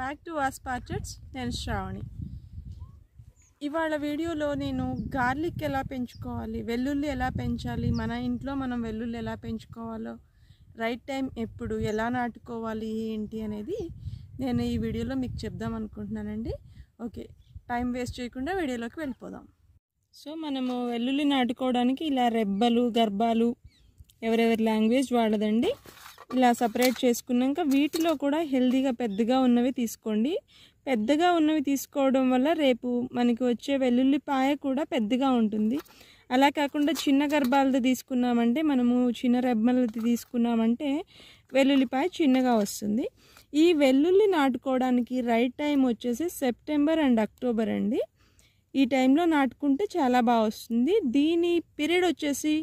back to was పార్టెట్స్ నేను శ్రావణి ఇవాళ వీడియోలో నేను గార్లిక్ ఎలా పెంచుకోవాలి వెల్లుల్లి ఎలా పెంచాలి మన ఇంట్లో మనం వెల్లుల్లి ఎలా పెంచుకోవాలో రైట్ టైం ఎప్పుడు ఎలా నాటుకోవాలి ఏంటి అనేది నేను ఈ వీడియోలో మీకు చెప్దాం అనుకుంటున్నానండి ఓకే టైం వేస్ట్ చేయకుండా వీడియోలోకి వెళ్ళిపోదాం సో మనము వెల్లుల్లి నాటుకోవడానికి ఇలా రెబ్బలు గర్భాలు ఎవరెవరి లాంగ్వేజ్ వాడదండి ఇలా సపరేట్ చేసుకున్నాక వీటిలో కూడా హెల్దీగా పెద్దగా ఉన్నవి తీసుకోండి పెద్దగా ఉన్నవి తీసుకోవడం వల్ల రేపు మనకి వచ్చే వెల్లుల్లిపాయ కూడా పెద్దగా ఉంటుంది అలా కాకుండా చిన్న గర్భాలది తీసుకున్నామంటే మనము చిన్న రెబ్బలది తీసుకున్నామంటే వెల్లుల్లిపాయ చిన్నగా వస్తుంది ఈ వెల్లుల్లి నాటుకోవడానికి రైట్ టైం వచ్చేసి సెప్టెంబర్ అండ్ అక్టోబర్ అండి ఈ టైంలో నాటుకుంటే చాలా బాగా వస్తుంది దీని పీరియడ్ వచ్చేసి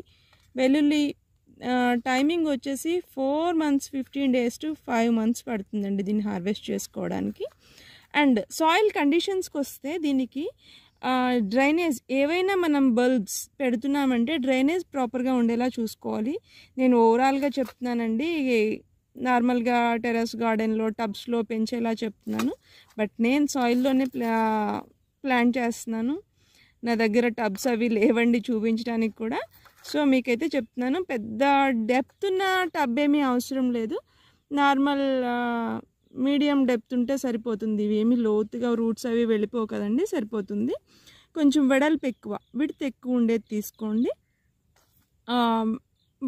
వెల్లుల్లి టైమింగ్ వచ్చేసి four months fifteen days to five months పడుతుందండి దీన్ని హార్వెస్ట్ చేసుకోవడానికి అండ్ సాయిల్ కండిషన్స్కి వస్తే దీనికి డ్రైనేజ్ ఏవైనా మనం బల్బ్స్ పెడుతున్నామంటే డ్రైనేజ్ ప్రాపర్గా ఉండేలా చూసుకోవాలి నేను ఓవరాల్గా చెప్తున్నానండి నార్మల్గా టెరస్ గార్డెన్లో టబ్స్లో పెంచేలా చెప్తున్నాను బట్ నేను సాయిల్లోనే ప్లా ప్లాంట్ చేస్తున్నాను నా దగ్గర టబ్స్ అవి లేవండి చూపించడానికి కూడా సో మీకైతే చెప్తున్నాను పెద్ద డెప్త్ ఉన్న టబ్ ఏమీ అవసరం లేదు నార్మల్ మీడియం డెప్త్ ఉంటే సరిపోతుంది ఇవి ఏమి లోతుగా రూట్స్ అవి వెళ్ళిపోవు కదండి సరిపోతుంది కొంచెం వెడల్పు ఎక్కువ విడితే ఎక్కువ ఉండేది తీసుకోండి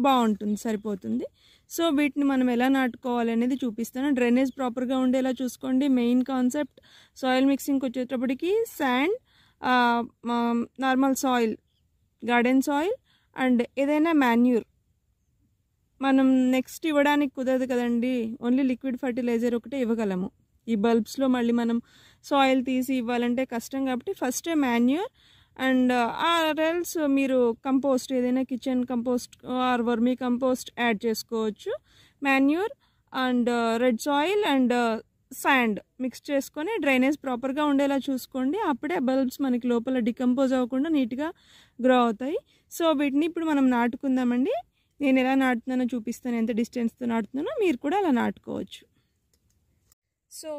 బాగుంటుంది సరిపోతుంది సో వీటిని మనం ఎలా నాటుకోవాలి అనేది చూపిస్తాను డ్రైనేజ్ ప్రాపర్గా ఉండేలా చూసుకోండి మెయిన్ కాన్సెప్ట్ సాయిల్ మిక్సింగ్కి వచ్చేటప్పటికి sand normal soil garden soil and ఏదైనా మాన్యూర్ మనం నెక్స్ట్ ఇవ్వడానికి కుదరదు కదండి ఓన్లీ లిక్విడ్ ఫర్టిలైజర్ ఒకటే ఇవ్వగలము ఈ బల్బ్స్లో మళ్ళీ మనం సాయిల్ తీసి ఇవ్వాలంటే కష్టం కాబట్టి ఫస్ట్ మాన్యూర్ అండ్ ఆర్ఎల్స్ మీరు కంపోస్ట్ ఏదైనా kitchen compost or vermicompost add చేసుకోవచ్చు manure and red soil and sand mix చేసుకొని డ్రైనేజ్ ప్రాపర్గా ఉండేలా చూసుకోండి అప్పుడే బల్బ్స్ మనకి లోపల డికంపోజ్ అవ్వకుండా నీట్గా గ్రో అవుతాయి సో వీటిని ఇప్పుడు మనం నాటుకుందామండి నేను ఎలా నాటుతున్నానో చూపిస్తాను ఎంత డిస్టెన్స్తో నాటుతున్నానో మీరు కూడా అలా నాటుకోవచ్చు సో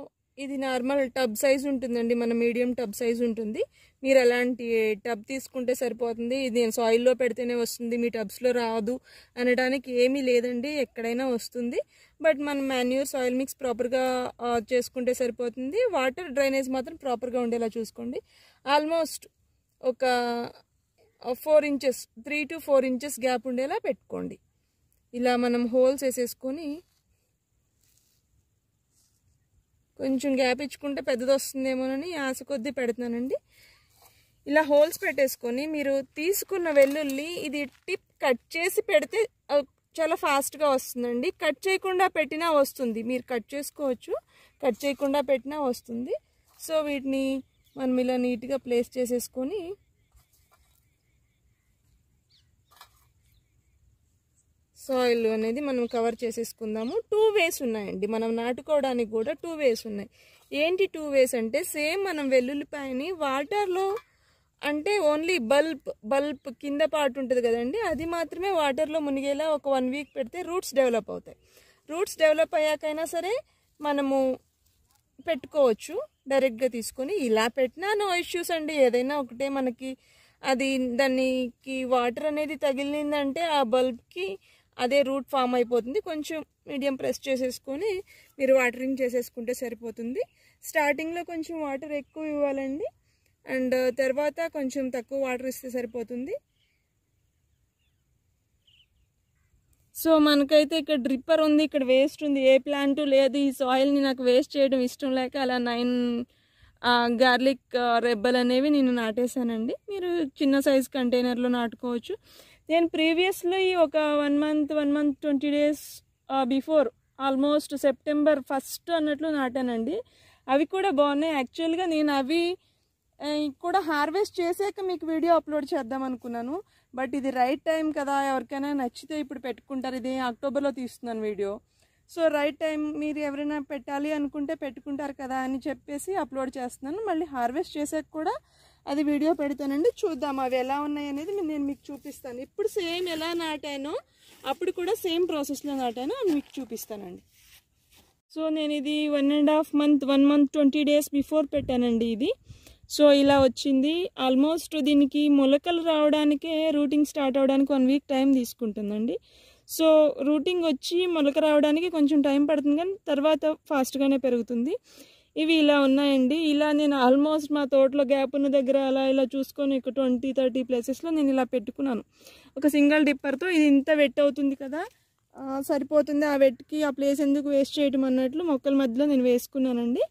ఇది నార్మల్ టబ్ సైజ్ ఉంటుందండి మన మీడియం టబ్ సైజ్ ఉంటుంది మీరు అలాంటి టబ్ తీసుకుంటే సరిపోతుంది ఇది నేను సాయిల్లో పెడితేనే వస్తుంది మీ టబ్స్లో రాదు అనడానికి ఏమీ లేదండి ఎక్కడైనా వస్తుంది బట్ మనం మాన్యూర్ సాయిల్ మిక్స్ ప్రాపర్గా చేసుకుంటే సరిపోతుంది వాటర్ డ్రైనేజ్ మాత్రం ప్రాపర్గా ఉండేలా చూసుకోండి ఆల్మోస్ట్ ఒక four inches three to four inches gap ఉండేలా పెట్టుకోండి ఇలా మనం హోల్స్ వేసేసుకొని కొంచెం గ్యాప్ ఇచ్చుకుంటే పెద్దది వస్తుందేమోనని ఆశ కొద్దీ పెడుతున్నానండి ఇలా హోల్స్ పెట్టేసుకొని మీరు తీసుకున్న వెల్లుల్లి ఇది టిప్ కట్ చేసి పెడితే చాలా ఫాస్ట్గా వస్తుందండి కట్ చేయకుండా పెట్టినా వస్తుంది మీరు కట్ చేసుకోవచ్చు కట్ చేయకుండా పెట్టినా వస్తుంది సో వీటిని మనం ఇలా నీట్గా ప్లేస్ చేసేసుకొని సాయిల్ అనేది మనం కవర్ చేసేసుకుందాము టూ వేస్ ఉన్నాయండి మనం నాటుకోవడానికి కూడా టూ వేస్ ఉన్నాయి ఏంటి టూ వేస్ అంటే సేమ్ మనం వెల్లుల్లిపాయని వాటర్లో అంటే ఓన్లీ బల్బ్ బల్బ్ కింద పార్ట్ ఉంటుంది కదండి అది మాత్రమే వాటర్లో మునిగేలా ఒక వన్ వీక్ పెడితే రూట్స్ డెవలప్ అవుతాయి రూట్స్ డెవలప్ అయ్యాకైనా సరే మనము పెట్టుకోవచ్చు డైరెక్ట్గా తీసుకొని ఇలా పెట్టినా నో ఇష్యూస్ అండి ఏదైనా ఒకటే మనకి అది దానికి వాటర్ అనేది తగిలిందంటే ఆ బల్బ్కి అదే రూట్ ఫామ్ అయిపోతుంది కొంచెం మీడియం ప్రెస్ చేసేసుకొని మీరు వాటరింగ్ చేసేసుకుంటే సరిపోతుంది స్టార్టింగ్లో కొంచెం వాటర్ ఎక్కువ ఇవ్వాలండి అండ్ తర్వాత కొంచెం తక్కువ వాటర్ ఇస్తే సరిపోతుంది సో మనకైతే ఇక్కడ డ్రిప్పర్ ఉంది ఇక్కడ వేస్ట్ ఉంది ఏ ప్లాంట్ లేదు ఈ సాయిల్ని నాకు వేస్ట్ చేయడం ఇష్టం లేక అలా నైన్ గార్లిక్ రెబ్బలు అనేవి నేను నాటేశానండి మీరు చిన్న సైజ్ కంటైనర్లో నాటుకోవచ్చు నేను ప్రీవియస్లీ ఒక one month one month twenty days before almost September first అన్నట్లు నాటానండి అవి కూడా బాగున్నాయి యాక్చువల్గా నేను అవి కూడా హార్వెస్ట్ చేశాక మీకు వీడియో అప్లోడ్ చేద్దాం అనుకున్నాను బట్ ఇది రైట్ టైం కదా ఎవరికైనా నచ్చితే ఇప్పుడు పెట్టుకుంటారు ఇది అక్టోబర్లో తీస్తున్నాను వీడియో సో రైట్ టైం మీరు ఎవరైనా పెట్టాలి అనుకుంటే పెట్టుకుంటారు కదా అని చెప్పేసి అప్లోడ్ చేస్తున్నాను మళ్ళీ హార్వెస్ట్ చేసాక కూడా అది వీడియో పెడతానండి చూద్దాం అవి ఎలా ఉన్నాయి అనేది నేను మీకు చూపిస్తాను ఇప్పుడు సేమ్ ఎలా నాటానో అప్పుడు కూడా సేమ్ ప్రాసెస్లో నాటాను అని మీకు చూపిస్తానండి సో నేను ఇది one and half month one month twenty days before పెట్టానండి ఇది సో ఇలా వచ్చింది ఆల్మోస్ట్ దీనికి మొలకలు రావడానికే రూటింగ్ స్టార్ట్ అవడానికి వన్ వీక్ టైం తీసుకుంటుందండి సో రూటింగ్ వచ్చి మొలక రావడానికి కొంచెం టైం పడుతుంది కానీ తర్వాత ఫాస్ట్గానే పెరుగుతుంది ఇవి ఇలా ఉన్నాయండి ఇలా నేను ఆల్మోస్ట్ మా తోటలో గ్యాప్ ఉన్న దగ్గర అలా ఇలా చూసుకొని ఒక ట్వంటీ థర్టీ ప్లేసెస్లో నేను ఇలా పెట్టుకున్నాను ఒక సింగిల్ డిప్పర్తో ఇది ఇంత వెట్ అవుతుంది కదా సరిపోతుంది ఆ వెట్కి ఆ ప్లేస్ ఎందుకు వేస్ట్ చేయడం అన్నట్లు మొక్కల మధ్యలో నేను వేసుకున్నానండి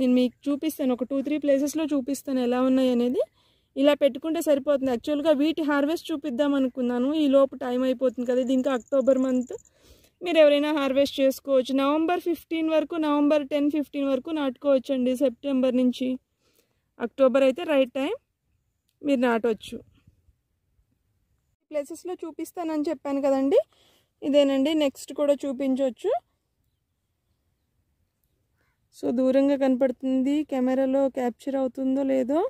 నేను మీకు చూపిస్తాను ఒక టూ త్రీ ప్లేసెస్లో చూపిస్తాను ఎలా ఉన్నాయి అనేది ఇలా పెట్టుకుంటే సరిపోతుంది యాక్చువల్గా వీటి హార్వెస్ట్ చూపిద్దాం అనుకున్నాను ఈ లోపు టైం అయిపోతుంది కదా ఇది ఇంకా అక్టోబర్ మంత్ మీరు ఎవరైనా హార్వెస్ట్ చేసుకోవచ్చు నవంబర్ ఫిఫ్టీన్ వరకు నవంబర్ టెన్ ఫిఫ్టీన్ వరకు నాటుకోవచ్చు అండి సెప్టెంబర్ నుంచి అక్టోబర్ అయితే రైట్ టైం మీరు నాటవచ్చు ప్లేసెస్లో చూపిస్తానని చెప్పాను కదండి ఇదేనండి నెక్స్ట్ కూడా చూపించవచ్చు సో దూరంగా కనపడుతుంది కెమెరాలో క్యాప్చర్ అవుతుందో లేదో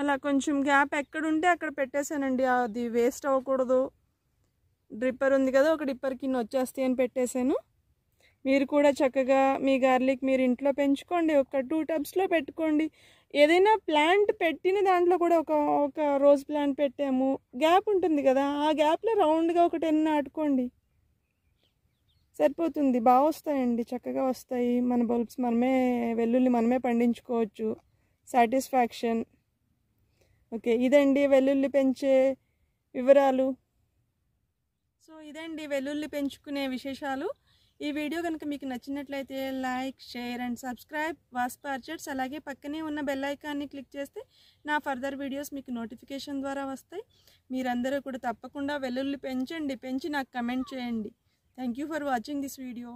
అలా కొంచెం గ్యాప్ ఎక్కడుంటే అక్కడ పెట్టేశానండి అది వేస్ట్ అవ్వకూడదు డ్రిప్పర్ ఉంది కదా ఒక డిప్పర్ కింద వచ్చేస్తాయి అని పెట్టేశాను మీరు కూడా చక్కగా మీ గార్లిక్ మీరు ఇంట్లో పెంచుకోండి ఒక టూ టబ్స్లో పెట్టుకోండి ఏదైనా ప్లాంట్ పెట్టిన దాంట్లో కూడా ఒక ఒక రోజ్ ప్లాంట్ పెట్టాము గ్యాప్ ఉంటుంది కదా ఆ గ్యాప్లో రౌండ్గా ఒక టెన్ నాటుకోండి సరిపోతుంది బాగా వస్తాయండి చక్కగా వస్తాయి మన బల్బ్స్ మనమే వెల్లుల్లి మనమే పండించుకోవచ్చు సాటిస్ఫాక్షన్ ఓకే ఇదండి వెల్లుల్లి పెంచే వివరాలు సో ఇదండి వెల్లుల్లి పెంచుకునే విశేషాలు ఈ వీడియో కనుక మీకు నచ్చినట్లయితే లైక్ షేర్ అండ్ సబ్స్క్రైబ్ వాస్ పార్చర్స్ అలాగే పక్కనే ఉన్న బెల్లైకాన్ని క్లిక్ చేస్తే నా ఫర్దర్ వీడియోస్ మీకు నోటిఫికేషన్ ద్వారా వస్తాయి మీరందరూ కూడా తప్పకుండా వెల్లుల్లి పెంచండి పెంచి నాకు కమెంట్ చేయండి thank for watching this video